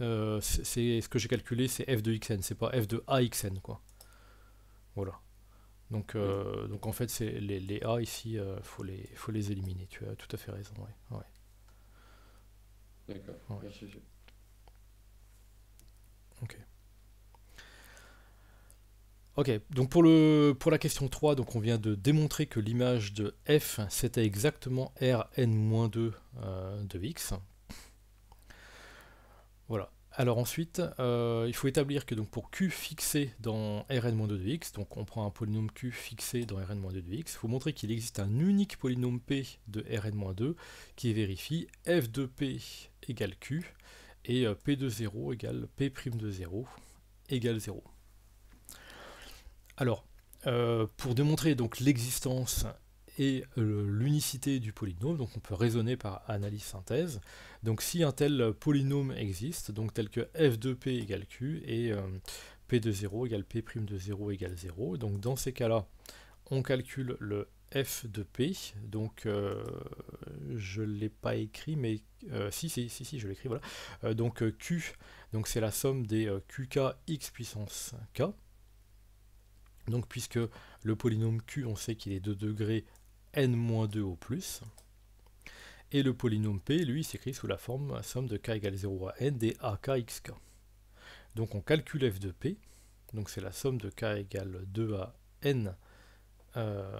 euh, ce que j'ai calculé, c'est f de xn, c'est pas f de axn. Voilà. Donc, en fait, c'est les, a ici, faut les, faut les éliminer. Tu as tout à fait raison. D'accord. Ok. Ok, donc pour, le, pour la question 3, donc on vient de démontrer que l'image de f, c'était exactement rn-2 de x. Voilà. Alors ensuite, euh, il faut établir que donc pour q fixé dans Rn-2 de x, donc on prend un polynôme q fixé dans Rn-2 de x, il faut montrer qu'il existe un unique polynôme p de Rn-2 qui vérifie f de p égale q et euh, p de 0 égale p' de 0 égale 0. Alors, euh, pour démontrer donc l'existence et euh, l'unicité du polynôme, donc on peut raisonner par analyse-synthèse. Donc si un tel polynôme existe, donc tel que f de p égale q et euh, p de 0 égale p' prime de 0 égale 0, donc dans ces cas-là, on calcule le f de p, donc euh, je ne l'ai pas écrit, mais si, si, si, si, je l'écris, voilà. donc q, donc c'est la somme des qk x puissance k. Donc puisque le polynôme q, on sait qu'il est de degré n-2 au plus. Et le polynôme p, lui, s'écrit sous la forme somme de k égale 0 à n des k Donc on calcule f de p, donc c'est la somme de k égale 2 à n euh,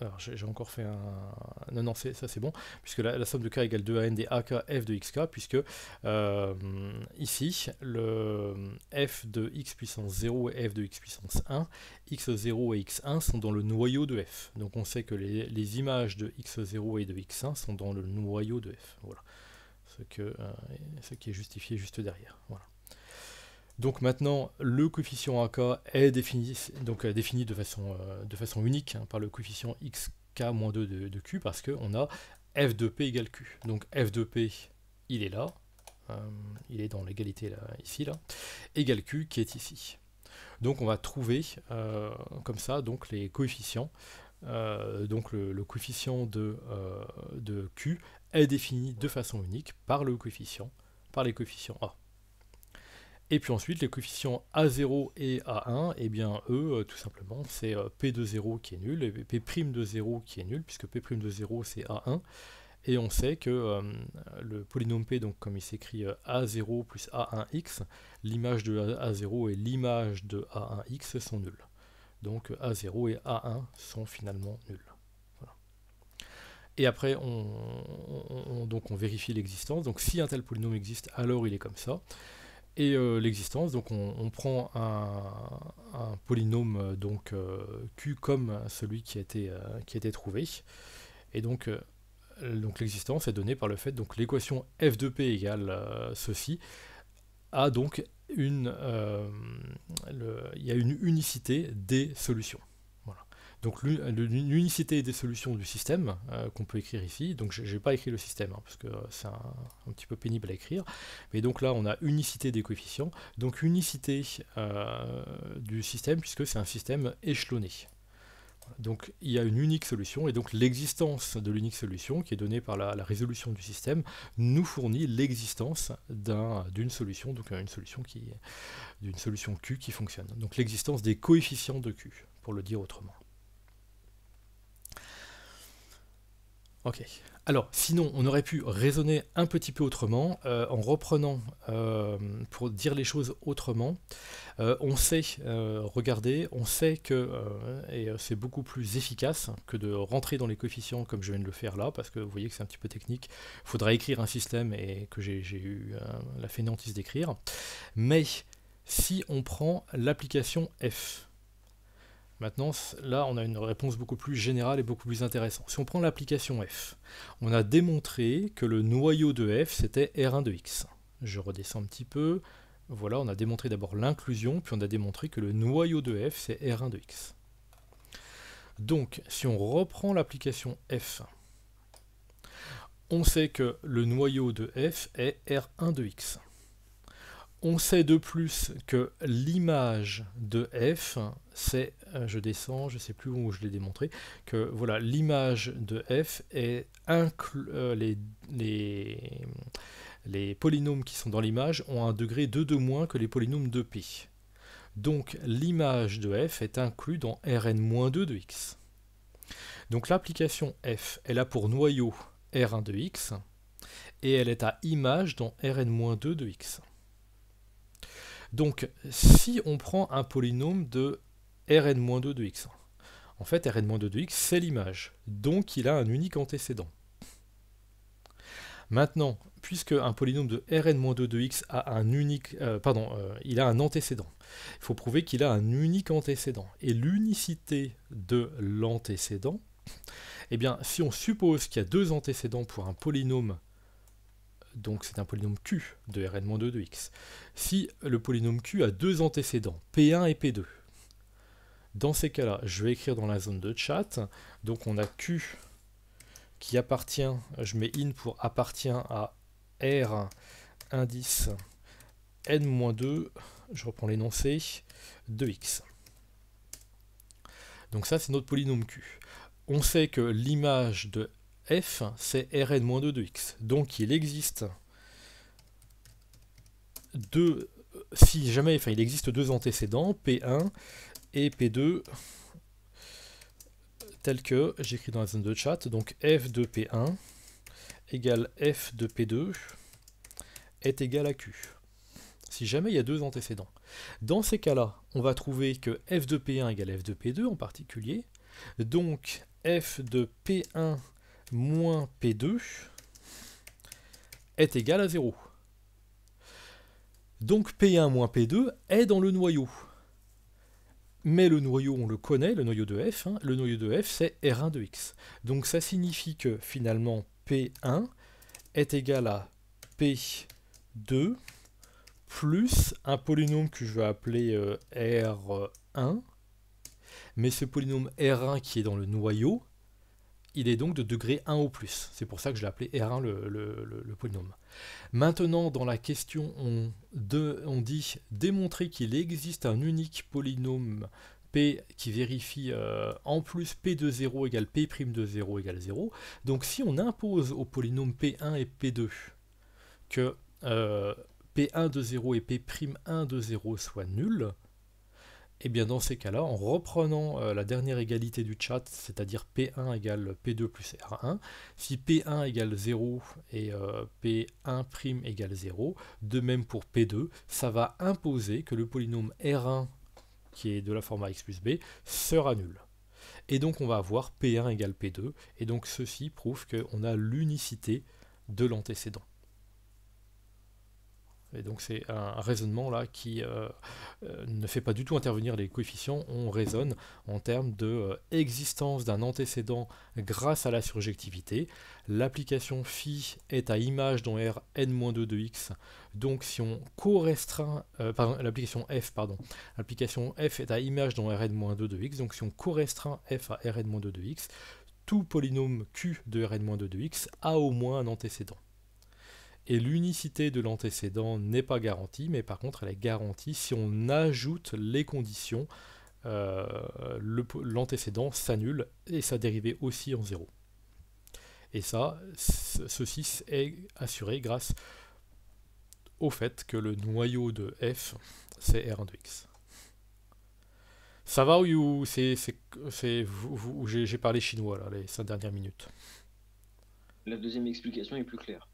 alors j'ai encore fait un... Non, non, ça c'est bon, puisque la, somme de K égale 2 n des AK, F de XK, puisque euh, ici, le F de X puissance 0 et F de X puissance 1, X0 et X1 sont dans le noyau de F. Donc on sait que les, images de X0 et de X1 sont dans le noyau de F. Voilà. Ce, que, euh, ce qui est justifié juste derrière. Voilà. Donc maintenant, le coefficient AK est défini, donc, euh, défini de, façon, euh, unique hein, par le coefficient xk-2 de, Q parce qu'on a f de p égale Q. Donc f de p, il est là, euh, il est dans l'égalité ici, là, égale Q qui est ici. Donc on va trouver comme ça donc les coefficients. donc le, coefficient de, de Q est défini de façon unique par le coefficient, par les coefficients A. Et puis ensuite, les coefficients A0 et A1, et eh bien, e, eux, tout simplement, c'est euh, P de 0 qui est nul, et P' de 0 qui est nul, puisque P' de 0, c'est A1. Et on sait que euh, le polynôme P, donc comme il s'écrit euh, A0 plus A1x, l'image de A0 et l'image de A1x sont nuls Donc A0 et A1 sont finalement nuls. Et après, donc on vérifie l'existence. Donc si un tel polynôme existe, alors il est comme ça et euh, l'existence. Donc on, prend un, polynôme euh, donc euh, Q comme celui qui a été, qui a trouvé. Et donc donc l'existence est donnée par le fait que l'équation f de p égale ceci a donc une il y a une unicité des solutions. Donc l'unicité des solutions du système euh, qu'on peut écrire ici, donc je n'ai pas écrit le système, hein, parce que c'est un, petit peu pénible à écrire, mais donc là on a unicité des coefficients, donc unicité euh, du système, puisque c'est un système échelonné. Donc il y a une unique solution, et donc l'existence de l'unique solution, qui est donnée par la, résolution du système, nous fournit l'existence d'une solution, donc une d'une solution Q qui fonctionne. Donc l'existence des coefficients de Q, pour le dire autrement. Ok. Alors, sinon, on aurait pu raisonner un petit peu autrement, euh, en reprenant, euh, pour dire les choses autrement. Euh, on sait regardez, on sait que, et c'est beaucoup plus efficace que de rentrer dans les coefficients comme je viens de le faire là, parce que vous voyez que c'est un petit peu technique. Il faudra écrire un système et que j'ai eu la fainéantise d'écrire. Mais si on prend l'application F, Maintenant, là, on a une réponse beaucoup plus générale et beaucoup plus intéressante. Si on prend l'application f, on a démontré que le noyau de f, c'était R1 de x. Je redescends un petit peu. Voilà, on a démontré d'abord l'inclusion, puis on a démontré que le noyau de f, c'est R1 de x. Donc, si on reprend l'application f, on sait que le noyau de f est R1 de x on sait de plus que l'image de f, c'est, euh, je descends, je ne sais plus où je l'ai démontré, que voilà, l'image de f est inclus euh, les, les, polynômes qui sont dans l'image ont un degré de moins que les polynômes de p. Donc l'image de f est inclue dans Rn-2 de x. Donc l'application f elle a pour noyau R1 de x, et elle est à image dans Rn-2 de x. Donc, si on prend un polynôme de Rn-2 de x, en fait, Rn-2 de x, c'est l'image. Donc, il a un unique antécédent. Maintenant, puisque un polynôme de Rn-2 de x a un unique... Euh, pardon, euh, il a un antécédent. Il faut prouver qu'il a un unique antécédent. Et l'unicité de l'antécédent, eh bien, si on suppose qu'il y a deux antécédents pour un polynôme donc c'est un polynôme Q de Rn-2 de x, si le polynôme Q a deux antécédents, P1 et P2, dans ces cas-là, je vais écrire dans la zone de chat, donc on a Q qui appartient, je mets in pour appartient à R indice n-2, je reprends l'énoncé, de x. Donc ça c'est notre polynôme Q. On sait que l'image de f, c'est Rn-2 de x. Donc il existe deux, si jamais, il existe deux antécédents, P1 et P2, tel que j'écris dans la zone de chat, donc f de P1 égale f de P2 est égal à Q. Si jamais il y a deux antécédents. Dans ces cas-là, on va trouver que f de P1 égale f de P2 en particulier. Donc f de P1 moins P2 est égal à 0. Donc P1 moins P2 est dans le noyau. Mais le noyau, on le connaît, le noyau de F, hein. le noyau de F c'est R1 de X. Donc ça signifie que finalement P1 est égal à P2 plus un polynôme que je vais appeler euh, R1. Mais ce polynôme R1 qui est dans le noyau il est donc de degré 1 ou plus. C'est pour ça que je l'ai appelé R1 le, polynôme. Maintenant, dans la question, on, dit démontrer qu'il existe un unique polynôme P qui vérifie euh, en plus P de 0 égale P' de 0 égale 0. Donc si on impose au polynôme P1 et P2 que euh, P1 de 0 et 1 de 0 soient nuls, et eh bien dans ces cas-là, en reprenant euh, la dernière égalité du chat, c'est-à-dire P1 égale P2 plus R1, si P1 égale 0 et euh, P1' égale 0, de même pour P2, ça va imposer que le polynôme R1, qui est de la forme AX plus b, sera nul. Et donc on va avoir P1 égale P2, et donc ceci prouve qu'on a l'unicité de l'antécédent. Et donc c'est un raisonnement là qui euh, euh, ne fait pas du tout intervenir les coefficients, on raisonne en termes de euh, existence d'un antécédent grâce à la surjectivité. L'application phi est à image dans R n-2 de x, donc si on co-restreint, l'application f, pardon, l'application f est à image dans rn 2 de x, donc si on co-restreint f à rn 2 de x, tout polynôme q de rn 2 de x a au moins un antécédent et l'unicité de l'antécédent n'est pas garantie, mais par contre elle est garantie si on ajoute les conditions, euh, l'antécédent s'annule et sa dérivée aussi en zéro. Et ça, ceci est assuré grâce au fait que le noyau de f, c'est R1 de x. Ça va ou j'ai parlé chinois là, les cinq dernières minutes La deuxième explication est plus claire.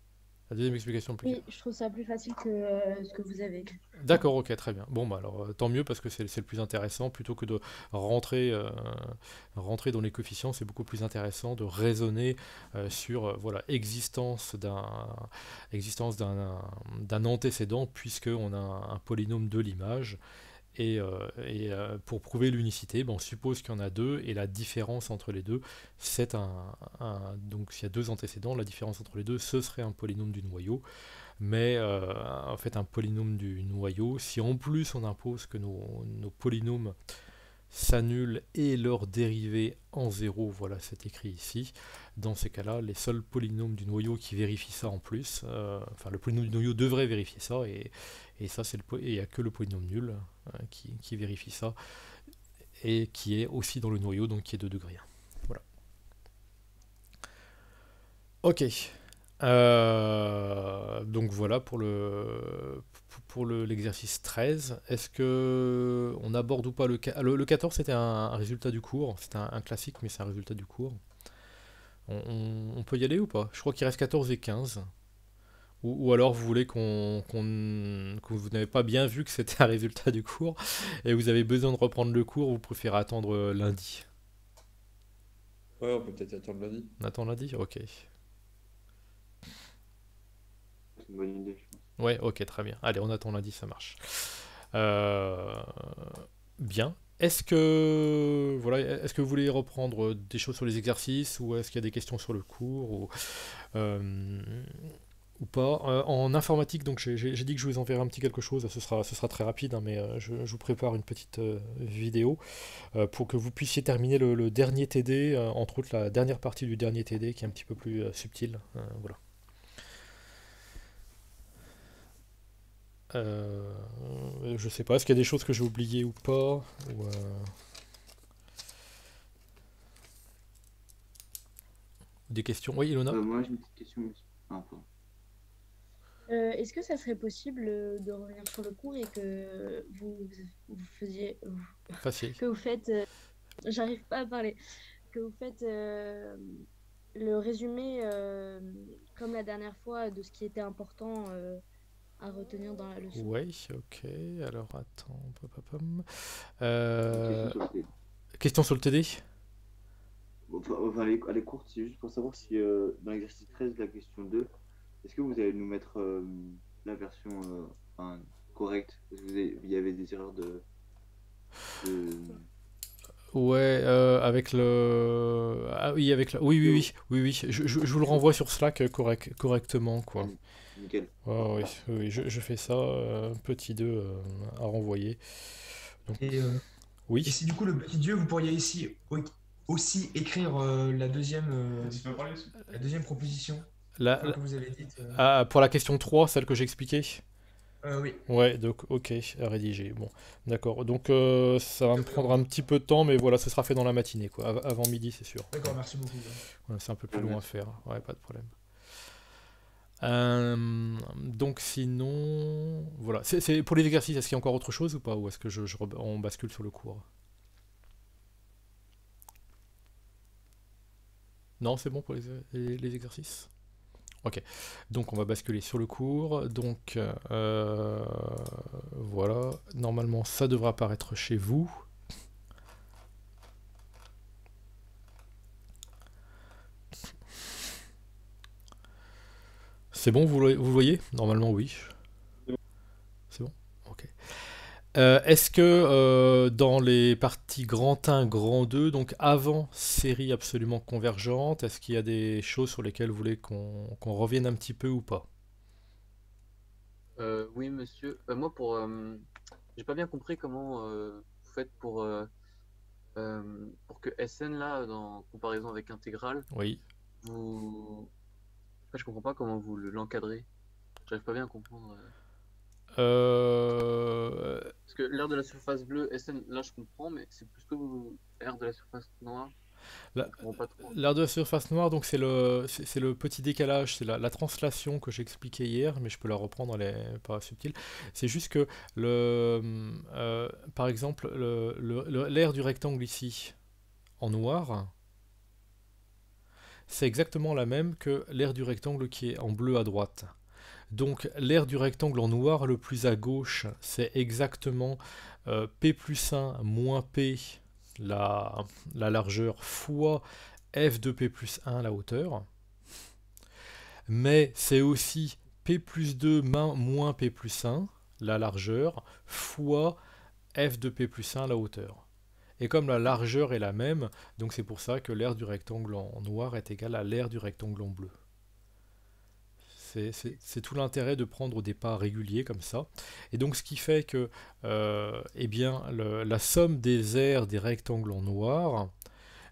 La deuxième explication plus. Oui, je trouve ça plus facile que euh, ce que vous avez. D'accord, ok, très bien. Bon, bah, alors euh, tant mieux parce que c'est le plus intéressant plutôt que de euh, rentrer, dans les coefficients. C'est beaucoup plus intéressant de raisonner sur voilà existence d'un antécédent puisque on a un polynôme de l'image et, euh, euh, pour prouver l'unicité, ben, on suppose qu'il y en a deux, et la différence entre les deux, c'est un, Donc s'il y a deux antécédents, la différence entre les deux, ce serait un polynôme du noyau. Mais euh, en fait, un polynôme du noyau, si en plus on impose que nos, polynômes s'annulent et leur dérivée en zéro, voilà c'est écrit ici. Dans ces cas-là, les seuls polynômes du noyau qui vérifient ça en plus, enfin le polynôme du noyau devrait vérifier ça, et, ça c'est le il n'y a que le polynôme nul, Hein, qui, vérifie ça, et qui est aussi dans le noyau, donc qui est de degré 1. Voilà. Ok. Euh, donc voilà pour le pour l'exercice 13. Est-ce que on aborde ou pas le le, le 14 c'était un, résultat du cours, c'est un, classique mais c'est un résultat du cours. on, peut y aller ou pas Je crois qu'il reste 14 et 15 ou, alors vous voulez qu'on, que vous n'avez pas bien vu que c'était un résultat du cours et vous avez besoin de reprendre le cours, vous préférez attendre euh, lundi. Ouais, on peut peut-être attendre lundi. On attend lundi Ok. C'est une bonne idée, Ouais, ok, très bien. Allez, on attend lundi, ça marche. Euh, bien. Est-ce que voilà, est-ce que vous voulez reprendre euh, des choses sur les exercices ou est-ce qu'il y a des questions sur le cours ou, ou pas. Euh, en informatique, donc j'ai dit que je vous enverrai un petit quelque chose, ce sera, ce sera très rapide, hein, mais euh, je, vous prépare une petite euh, vidéo pour que vous puissiez terminer le, dernier TD, entre autres la dernière partie du dernier TD qui est un petit peu plus subtile. voilà. je sais pas, est-ce qu'il y a des choses que j'ai oubliées ou pas Des questions Oui, Ilona euh, est-ce que ça serait possible euh, de revenir sur le cours et que vous, vous faisiez. Que vous faites. Euh, j'arrive pas à parler. Que vous faites le résumé, comme la dernière fois, de ce qui était important à retenir dans la leçon. Oui, ok. Alors attends. Question sur le TD Enfin, elle, est, courte, c'est juste pour savoir si dans l'exercice 13 de la question 2, est-ce que vous allez nous mettre euh, la version euh, correcte il y avait des erreurs de. Ouais, euh, avec le. Ah oui, avec la. Oui, oui, oui, oui, oui. Je, vous le renvoie sur Slack correct, correctement, quoi. Nickel. oui, je, fais ça, petit 2 à renvoyer. Et, oui. Et si du coup le petit dieu, vous pourriez ici aussi écrire la deuxième la deuxième proposition. Euh, ah, pour la question 3, celle que j'expliquais expliquée oui. Ouais, donc ok, rédigé. Bon, d'accord. Donc euh, ça va me prendre un petit peu de temps, mais voilà, ce sera fait dans la matinée, quoi. avant midi, c'est sûr. D'accord, merci beaucoup. c'est un peu plus loin à faire. Ouais, pas de problème. Euh, donc sinon, voilà. C'est pour les exercices. Est-ce qu'il y a encore autre chose ou pas, ou est-ce que bascule sur le cours Non, c'est bon pour les exercices. Ok, donc on va basculer sur le cours. Donc euh, voilà, normalement ça devrait apparaître chez vous. C'est bon, vous voyez Normalement oui. C'est bon Ok. Euh, est-ce que euh, dans les parties grand 1, grand 2, donc avant série absolument convergente, est-ce qu'il y a des choses sur lesquelles vous voulez qu'on revienne un petit peu ou pas euh, Oui, monsieur. moi, pour, j'ai pas bien compris comment vous faites pour pour que SN là, dans, comparaison avec intégrale, oui. vous, je comprends pas comment vous l'encadrez. J'arrive pas bien à comprendre. Euh, Parce que l'air de la surface bleue, SN, là je comprends, mais c'est plus que l'air de la surface noire. L'air de la surface noire, donc c'est le, le petit décalage, c'est la... translation que j'expliquais hier, mais je peux la reprendre, elle est pas subtile. C'est juste que, le, euh, par exemple, l'air du rectangle ici, en noir, c'est exactement la même que l'air du rectangle qui est en bleu à droite. Donc l'aire du rectangle en noir le plus à gauche, c'est exactement euh, P plus 1 moins P, la, largeur, fois F de P plus 1, la hauteur. Mais c'est aussi P plus 2 moins P plus 1, la largeur, fois F de P plus 1, la hauteur. Et comme la largeur est la même, donc c'est pour ça que l'aire du rectangle en noir est égale à l'aire du rectangle en bleu. C'est tout l'intérêt de prendre des pas réguliers comme ça. Et donc ce qui fait que euh, eh bien, la somme des aires des rectangles en noir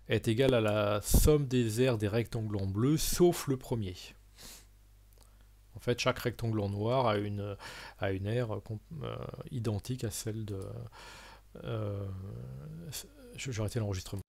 est égale à la somme des aires des rectangles en bleu, sauf le premier. En fait, chaque rectangle en noir a une, aire euh, identique à celle de... Euh, l'enregistrement.